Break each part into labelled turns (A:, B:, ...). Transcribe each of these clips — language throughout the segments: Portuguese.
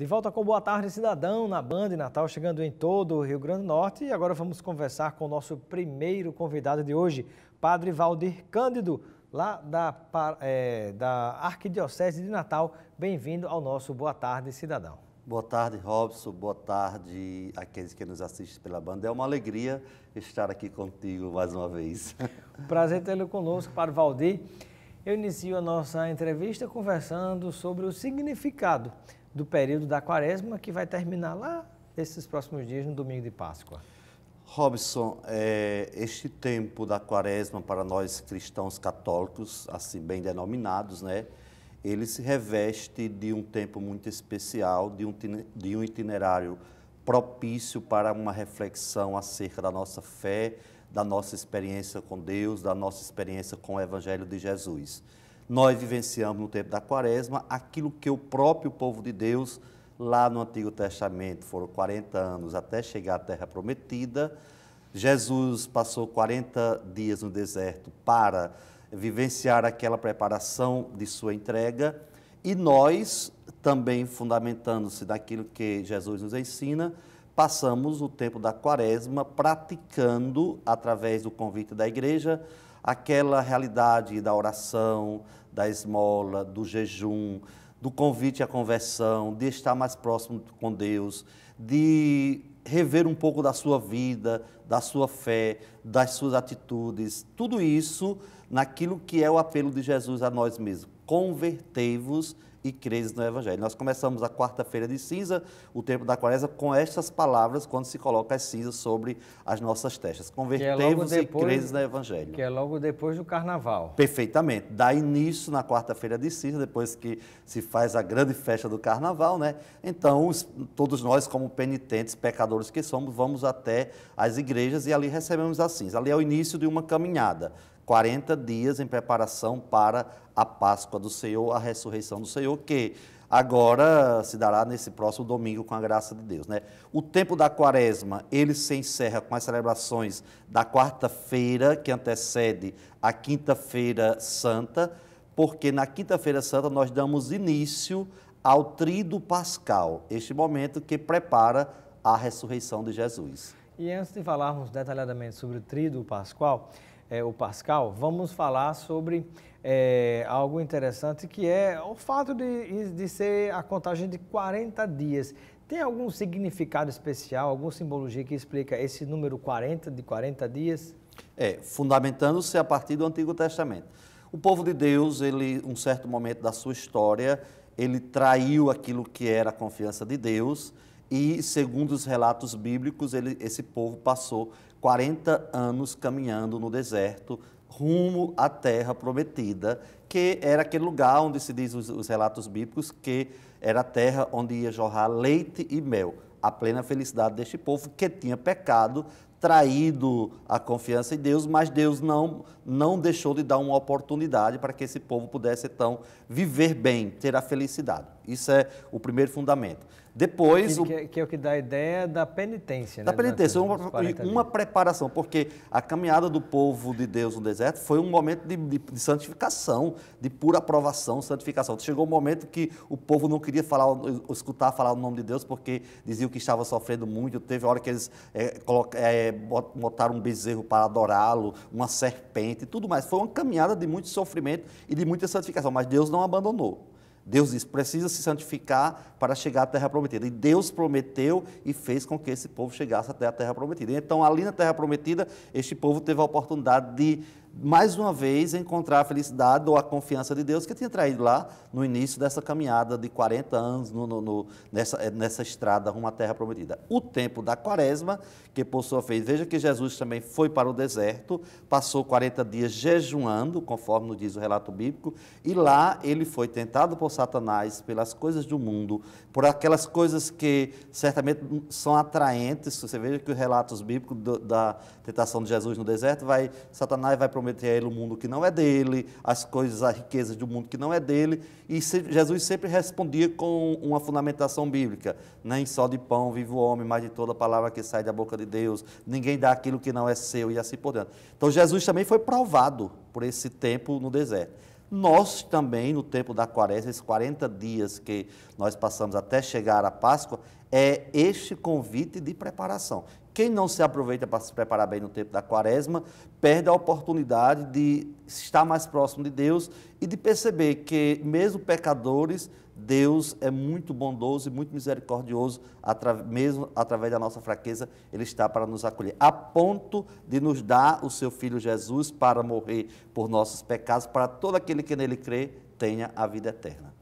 A: De volta com Boa Tarde Cidadão na Band Natal, chegando em todo o Rio Grande do Norte. E agora vamos conversar com o nosso primeiro convidado de hoje, Padre Valdir Cândido, lá da, é, da Arquidiocese de Natal. Bem-vindo ao nosso Boa Tarde Cidadão.
B: Boa tarde, Robson. Boa tarde àqueles que nos assistem pela banda. É uma alegria estar aqui contigo mais uma vez.
A: Prazer tê-lo conosco, Padre Valdir. Eu inicio a nossa entrevista conversando sobre o significado do período da quaresma que vai terminar lá esses próximos dias, no domingo de Páscoa.
B: Robson, é, este tempo da quaresma para nós cristãos católicos, assim bem denominados, né? Ele se reveste de um tempo muito especial, de um, de um itinerário propício para uma reflexão acerca da nossa fé, da nossa experiência com Deus, da nossa experiência com o Evangelho de Jesus nós vivenciamos no tempo da quaresma aquilo que o próprio povo de Deus, lá no Antigo Testamento, foram 40 anos até chegar à Terra Prometida. Jesus passou 40 dias no deserto para vivenciar aquela preparação de sua entrega. E nós, também fundamentando-se daquilo que Jesus nos ensina, passamos o tempo da quaresma praticando, através do convite da igreja, aquela realidade da oração, da esmola, do jejum, do convite à conversão, de estar mais próximo com Deus, de rever um pouco da sua vida, da sua fé, das suas atitudes, tudo isso naquilo que é o apelo de Jesus a nós mesmos. Convertei-vos e credes no Evangelho. Nós começamos a quarta-feira de cinza, o tempo da quaresma, com estas palavras, quando se coloca as cinzas sobre as nossas testas. Convertemos é depois, e credes no
A: Evangelho. Que é logo depois do carnaval.
B: Perfeitamente. Dá início na quarta-feira de cinza, depois que se faz a grande festa do carnaval, né? Então, todos nós, como penitentes, pecadores que somos, vamos até as igrejas e ali recebemos a cinza. Ali é o início de uma caminhada 40 dias em preparação para a Páscoa do Senhor, a ressurreição do Senhor, que agora se dará nesse próximo domingo com a graça de Deus. Né? O tempo da quaresma, ele se encerra com as celebrações da quarta-feira, que antecede a quinta-feira santa, porque na quinta-feira santa nós damos início ao trido pascal, este momento que prepara a ressurreição de Jesus.
A: E antes de falarmos detalhadamente sobre o trido pascal, é, o Pascal, vamos falar sobre é, algo interessante que é o fato de, de ser a contagem de 40 dias. Tem algum significado especial, alguma simbologia que explica esse número 40 de 40 dias?
B: É, fundamentando-se a partir do Antigo Testamento. O povo de Deus, ele, um certo momento da sua história, ele traiu aquilo que era a confiança de Deus e, segundo os relatos bíblicos, ele, esse povo passou 40 anos caminhando no deserto, rumo à terra prometida, que era aquele lugar onde se diz os, os, relatos bíblicos que era a terra onde ia jorrar leite e mel, a plena felicidade deste povo que tinha pecado, traído a confiança em Deus, mas Deus não não deixou de dar uma oportunidade para que esse povo pudesse então viver bem, ter a felicidade. Isso é o primeiro fundamento. Depois. Que,
A: que, é, que é o que dá a ideia da penitência, da né? Da penitência, uma, uma
B: preparação, porque a caminhada do povo de Deus no deserto foi um momento de, de, de santificação, de pura aprovação, santificação. Chegou um momento que o povo não queria falar, escutar falar o nome de Deus, porque diziam que estava sofrendo muito. Teve hora que eles é, coloca, é, botaram um bezerro para adorá-lo, uma serpente, tudo mais. Foi uma caminhada de muito sofrimento e de muita santificação, mas Deus não abandonou. Deus diz: precisa se santificar para chegar à terra prometida. E Deus prometeu e fez com que esse povo chegasse até a terra prometida. Então, ali na terra prometida, este povo teve a oportunidade de mais uma vez, encontrar a felicidade ou a confiança de Deus que tinha traído lá no início dessa caminhada de 40 anos no, no, no, nessa, eh, nessa estrada rumo à Terra Prometida. O tempo da quaresma, que por sua vez, veja que Jesus também foi para o deserto, passou 40 dias jejuando, conforme nos diz o relato bíblico, e lá ele foi tentado por Satanás pelas coisas do mundo, por aquelas coisas que certamente são atraentes. Você veja que os relatos bíblicos do, da tentação de Jesus no deserto, vai Satanás vai prometer a ele o mundo que não é dele, as coisas, as riquezas do mundo que não é dele. E Jesus sempre respondia com uma fundamentação bíblica: nem só de pão vive o homem, mas de toda palavra que sai da boca de Deus. Ninguém dá aquilo que não é seu e assim por diante. Então Jesus também foi provado por esse tempo no deserto. Nós também, no tempo da quaresma, esses 40 dias que nós passamos até chegar à Páscoa, é este convite de preparação. Quem não se aproveita para se preparar bem no tempo da quaresma, perde a oportunidade de estar mais próximo de Deus e de perceber que, mesmo pecadores, Deus é muito bondoso e muito misericordioso, mesmo através da nossa fraqueza, Ele está para nos acolher, a ponto de nos dar o Seu Filho Jesus para morrer por nossos pecados, para todo aquele que nele crê tenha a vida eterna.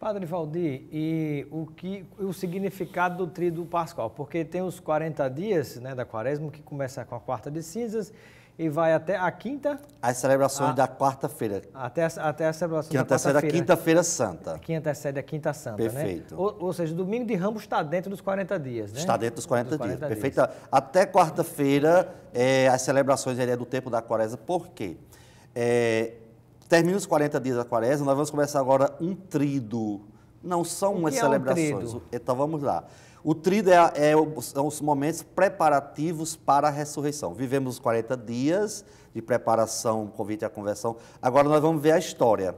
A: Padre Valdir, e o, que, o significado do tríduo pascal? Porque tem os 40 dias né, da quaresma, que começa com a quarta de cinzas e vai até a quinta...
B: As celebrações a, ah. da quarta-feira.
A: Até, até a celebração da quarta-feira. Que a quinta-feira santa. Que antecede a quinta santa, né? Perfeito. Né? Ou, ou, seja, domingo de Ramos está dentro dos 40 dias, né? Está dentro
B: dos 40, dos 40 dias. dias. Perfeito. Até quarta-feira, é, as celebrações é do tempo da quaresma. Por quê? É, Termina os 40 dias da quaresma, nós vamos começar agora um trido. Não são umas celebrações. É um então vamos lá. O trido é, é, são os momentos preparativos para a ressurreição. Vivemos os 40 dias de preparação, convite à conversão. Agora nós vamos ver a história.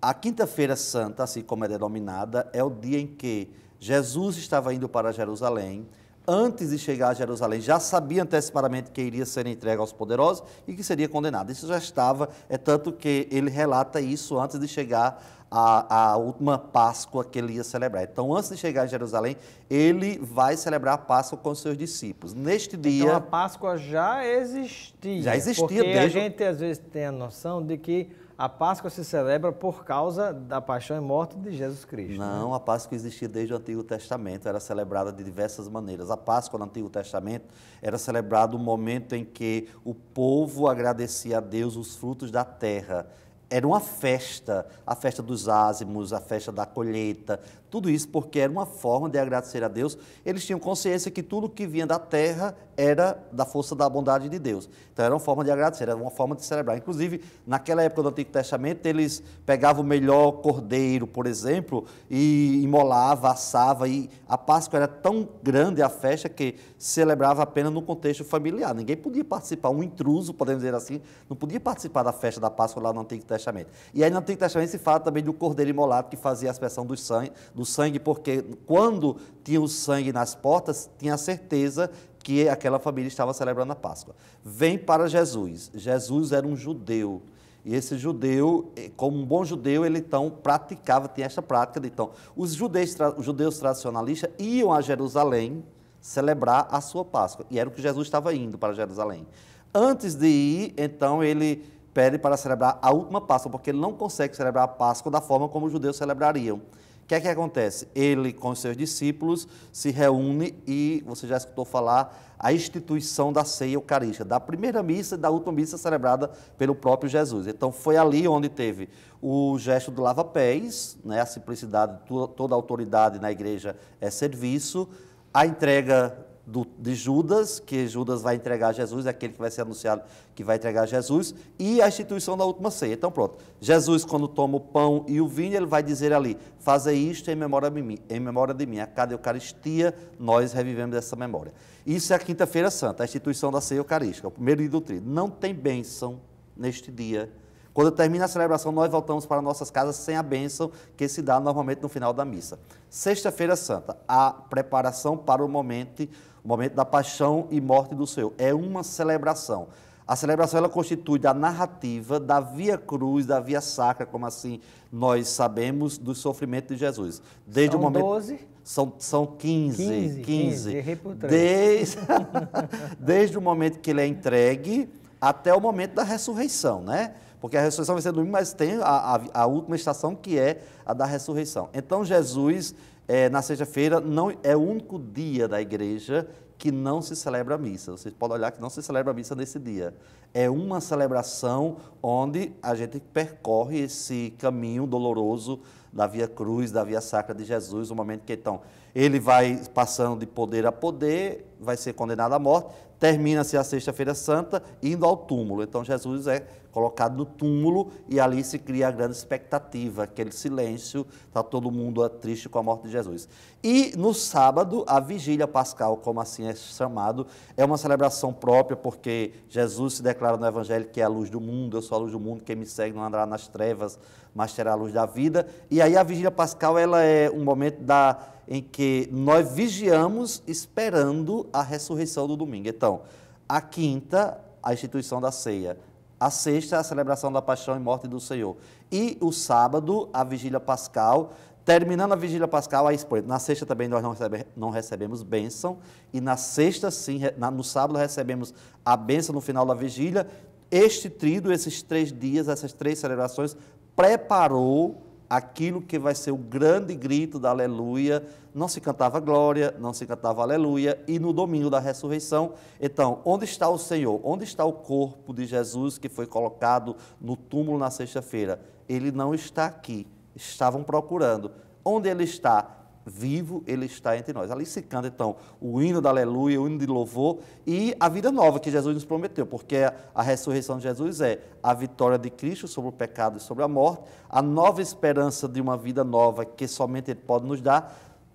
B: A Quinta-feira Santa, assim como é denominada, é o dia em que Jesus estava indo para Jerusalém, antes de chegar a Jerusalém, já sabia antecipadamente que iria ser entregue aos poderosos e que seria condenado. Isso já estava, é tanto que ele relata isso antes de chegar à, à última Páscoa que ele ia celebrar. Então, antes de chegar a Jerusalém, ele vai celebrar a Páscoa com seus discípulos. Neste então, dia. Então, a
A: Páscoa já existia. Já existia porque desde. A gente às vezes tem a noção de que a Páscoa se celebra por causa da paixão e morte de Jesus Cristo. Né? Não,
B: né? a Páscoa existia desde o Antigo Testamento, era celebrada de diversas maneiras. A Páscoa no Antigo Testamento era celebrada o momento em que o povo agradecia a Deus os frutos da terra era uma festa, a festa dos ázimos, a festa da colheita, tudo isso porque era uma forma de agradecer a Deus. Eles tinham consciência que tudo que vinha da terra era da força da bondade de Deus. Então era uma forma de agradecer, era uma forma de celebrar. Inclusive, naquela época do Antigo Testamento, eles pegavam o melhor cordeiro, por exemplo, e imolava, assava, e a Páscoa era tão grande a festa que celebrava apenas no contexto familiar. Ninguém podia participar, um intruso, podemos dizer assim, não podia participar da festa da Páscoa lá no Antigo Testamento testamento. E aí no Antigo Testamento se fala também do cordeiro imolado que fazia a expressão do sangue, do sangue, porque quando tinha o sangue nas portas, tinha certeza que aquela família estava celebrando a Páscoa. Vem para Jesus. Jesus era um judeu. E esse judeu, eh, como um bom judeu, ele então praticava, tinha esta prática. De, então, os judeus, os judeus tradicionalistas iam a Jerusalém celebrar a sua Páscoa. E era o que Jesus estava indo para Jerusalém. Antes de ir, então, ele pede para celebrar a última Páscoa, porque ele não consegue celebrar a Páscoa da forma como os judeus celebrariam. O que é que acontece? Ele, com seus discípulos, se reúne e, você já escutou falar, a instituição da ceia eucarística, da primeira missa e da última missa celebrada pelo próprio Jesus. Então, foi ali onde teve o gesto do lava-pés, né, a simplicidade, toda a autoridade na igreja é serviço, a entrega do, de Judas, que Judas vai entregar Jesus, é aquele que vai ser anunciado que vai entregar Jesus, e a instituição da última ceia. Então, pronto. Jesus, quando toma o pão e o vinho, ele vai dizer ali: Fazer isto em memória de mim. Em memória de mim. A cada Eucaristia, nós revivemos essa memória. Isso é a Quinta-feira Santa, a instituição da ceia eucarística, o primeiro dia do trigo. Não tem bênção neste dia quando termina a celebração, nós voltamos para nossas casas sem a bênção que se dá normalmente no final da missa. Sexta-feira Santa, a preparação para o momento, o momento da paixão e morte do Senhor. É uma celebração. A celebração ela constitui a narrativa da via cruz, da via sacra, como assim nós sabemos, do sofrimento de Jesus. Desde são o momento 12. São, são 15, 15, 15. 15 desde, desde o momento que ele é entregue até o momento da ressurreição, né? Porque a ressurreição vai ser domingo, mas tem a, a, a última estação que é a da ressurreição. Então Jesus, é, na sexta-feira, não é o único dia da igreja que não se celebra a missa. Vocês podem olhar que não se celebra a missa nesse dia. É uma celebração onde a gente percorre esse caminho doloroso da via cruz, da via sacra de Jesus, o momento que então ele vai passando de poder a poder, vai ser condenado à morte, termina-se a sexta-feira santa indo ao túmulo. Então Jesus é colocado no túmulo e ali se cria a grande expectativa, aquele silêncio, está todo mundo triste com a morte de Jesus. E no sábado, a vigília pascal, como assim é chamado, é uma celebração própria, porque Jesus se declara no Evangelho que é a luz do mundo, eu sou a luz do mundo, quem me segue não andará nas trevas, mas terá a luz da vida. E aí a vigília pascal ela é um momento da, em que nós vigiamos esperando a ressurreição do domingo. Então, a quinta, a instituição da ceia. A sexta, a celebração da paixão e morte do Senhor. E o sábado, a vigília pascal. Terminando a vigília pascal, aí, na sexta também nós não, recebe, não recebemos bênção. E na sexta, sim, no sábado recebemos a bênção no final da vigília. Este trido, esses três dias, essas três celebrações, preparou aquilo que vai ser o grande grito da aleluia não se cantava glória, não se cantava aleluia, e no domingo da ressurreição, então, onde está o Senhor? Onde está o corpo de Jesus que foi colocado no túmulo na sexta-feira? Ele não está aqui, estavam procurando. Onde ele está? Vivo, ele está entre nós. Ali se canta, então, o hino da aleluia, o hino de louvor e a vida nova que Jesus nos prometeu, porque a ressurreição de Jesus é a vitória de Cristo sobre o pecado e sobre a morte, a nova esperança de uma vida nova que somente Ele pode nos dar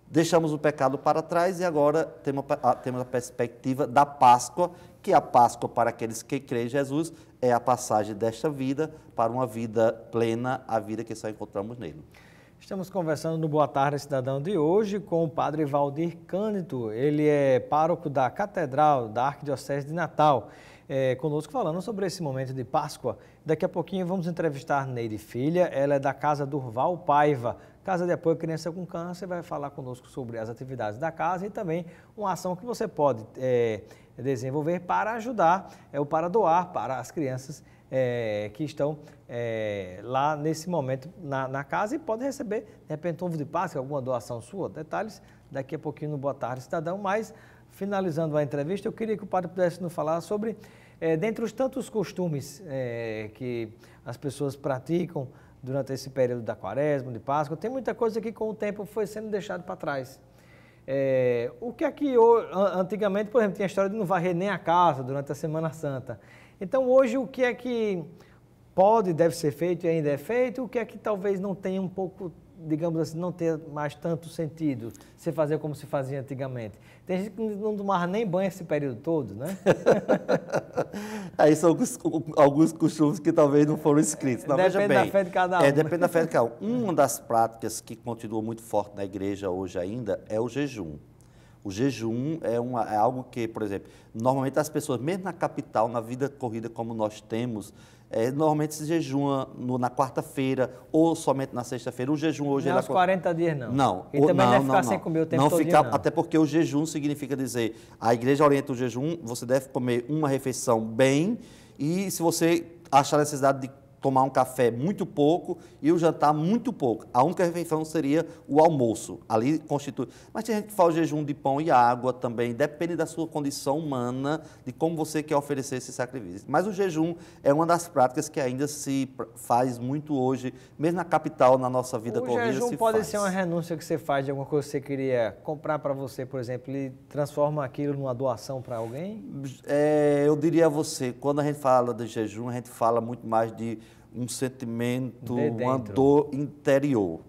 B: Deixamos o pecado para trás e agora temos a, temos a perspectiva da Páscoa, que a Páscoa para aqueles que creem em Jesus é a passagem desta vida para uma vida plena, a vida que só encontramos nele.
A: Estamos conversando no Boa Tarde Cidadão de hoje com o padre Valdir Cândido. Ele é pároco da Catedral da Arquidiocese de Natal é, conosco falando sobre esse momento de Páscoa. Daqui a pouquinho vamos entrevistar Neide Filha, ela é da Casa Durval Paiva, Casa de Apoio Criança com Câncer, vai falar conosco sobre as atividades da casa e também uma ação que você pode é, desenvolver para ajudar é, ou para doar para as crianças é, que estão é, lá nesse momento na, na, casa e podem receber, de repente, um ovo de Páscoa, alguma doação sua. Detalhes daqui a pouquinho no Boa Tarde Cidadão, mas finalizando a entrevista, eu queria que o padre pudesse nos falar sobre, é, dentre os tantos costumes é, que as pessoas praticam durante esse período da quaresma, de Páscoa, tem muita coisa que com o tempo foi sendo deixado para trás. É, o que é que antigamente, por exemplo, tinha a história de não varrer nem a casa durante a Semana Santa. Então hoje o que é que pode, deve ser feito e ainda é feito, o que é que talvez não tenha um pouco digamos assim, não ter mais tanto sentido se fazer como se fazia antigamente. Tem gente que não tomava nem banho esse período todo, né?
B: Aí é, são alguns, alguns costumes que talvez não foram escritos. Não, depende bem, da fé de cada um. É, depende da fé de cada um. Uma das práticas que continua muito forte na igreja hoje ainda é o jejum. O jejum é, uma, é algo que, por exemplo, normalmente as pessoas, mesmo na capital, na vida corrida como nós temos, é, normalmente se jejuma no, na quarta-feira ou somente na sexta-feira. O jejum hoje... É não é aos 40 dias, não. Não. E o, também não, é não é ficar não, sem comer o tempo não todo ficar, dia, não. Até porque o jejum significa dizer, a igreja orienta o jejum, você deve comer uma refeição bem e se você achar necessidade de tomar um café muito pouco e o jantar muito pouco. A única refeição seria o almoço. Ali constitui. Mas tem gente que faz o jejum de pão e água também, depende da sua condição humana, de como você quer oferecer esse sacrifício. Mas o jejum é uma das práticas que ainda se faz muito hoje, mesmo na capital, na nossa vida o corrida. O jejum se pode
A: faz. ser uma renúncia que você faz de alguma coisa que você queria comprar para você, por exemplo, e transforma aquilo numa doação para alguém?
B: É, eu diria a você, quando a gente fala de jejum, a gente fala muito mais de um sentimento, de uma dor interior.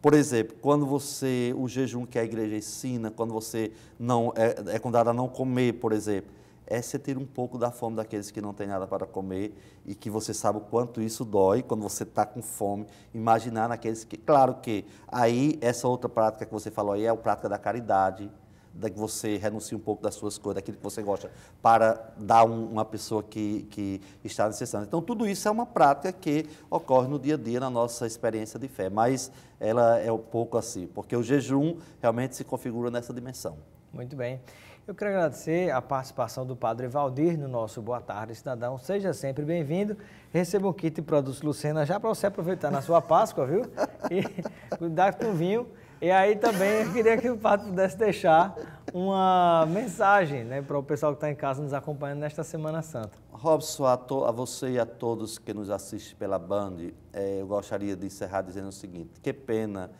B: Por exemplo, quando você, o jejum que a igreja ensina, quando você não é, é a não comer, por exemplo, é sentir um pouco da fome daqueles que não têm nada para comer e que você sabe o quanto isso dói quando você está com fome. Imaginar naqueles que, claro que aí essa outra prática que você falou aí é a prática da caridade, da que você renuncia um pouco das suas coisas, daquilo que você gosta, para dar um, uma pessoa que, que está necessitando. Então, tudo isso é uma prática que ocorre no dia a dia na nossa experiência de fé, mas ela é um pouco assim, porque o jejum realmente se configura nessa dimensão.
A: Muito bem. Eu quero agradecer a participação do Padre Valdir no nosso Boa Tarde Cidadão. Seja sempre bem-vindo. Receba um kit de produtos Lucena já para você aproveitar na sua Páscoa, viu? E cuidar com o vinho e aí também eu queria que o Pato pudesse deixar uma mensagem né, para o pessoal que está em casa nos acompanhando nesta Semana Santa.
B: Robson, a, to, a você e a todos que nos assistem pela Band, é, eu gostaria de encerrar dizendo o seguinte: que pena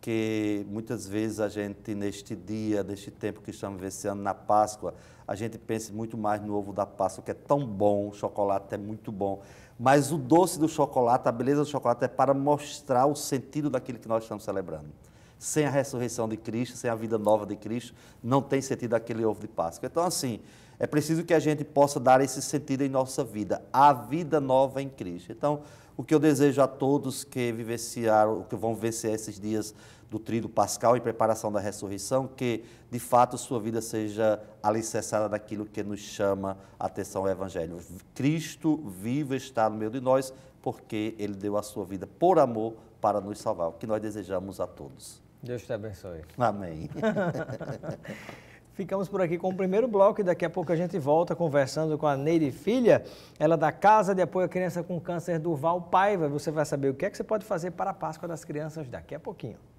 B: que muitas vezes a gente, neste dia, neste tempo que estamos vivenciando na Páscoa, a gente pense muito mais no ovo da Páscoa, que é tão bom, o chocolate é muito bom. Mas o doce do chocolate, a beleza do chocolate é para mostrar o sentido daquilo que nós estamos celebrando. Sem a ressurreição de Cristo, sem a vida nova de Cristo, não tem sentido aquele ovo de Páscoa. Então, assim, é preciso que a gente possa dar esse sentido em nossa vida, a vida nova em Cristo. Então, o que eu desejo a todos que vivenciaram, que vão vivenciar esses dias do trigo pascal em preparação da ressurreição, que de fato sua vida seja alicerçada naquilo que nos chama a atenção ao Evangelho. Cristo vivo está no meio de nós, porque ele deu a sua vida por amor para nos salvar, o que
A: nós desejamos a todos. Deus te abençoe. Amém. Ficamos por aqui com o primeiro bloco e daqui a pouco a gente volta conversando com a Neide Filha, ela é da Casa de Apoio à Criança com Câncer do Val Paiva. Você vai saber o que é que você pode fazer para a Páscoa das Crianças daqui a pouquinho.